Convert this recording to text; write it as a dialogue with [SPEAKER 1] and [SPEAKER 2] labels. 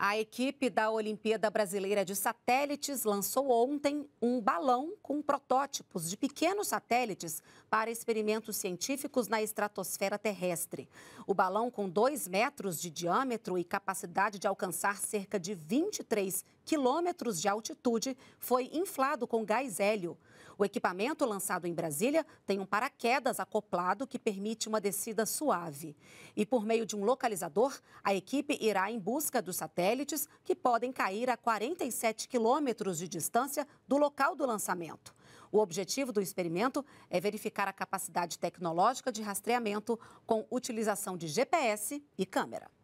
[SPEAKER 1] A equipe da Olimpíada Brasileira de Satélites lançou ontem um balão com protótipos de pequenos satélites para experimentos científicos na estratosfera terrestre. O balão, com 2 metros de diâmetro e capacidade de alcançar cerca de 23 quilômetros de altitude, foi inflado com gás hélio. O equipamento lançado em Brasília tem um paraquedas acoplado que permite uma descida suave. E por meio de um localizador, a equipe irá em busca do satélite satélites que podem cair a 47 quilômetros de distância do local do lançamento. O objetivo do experimento é verificar a capacidade tecnológica de rastreamento com utilização de GPS e câmera.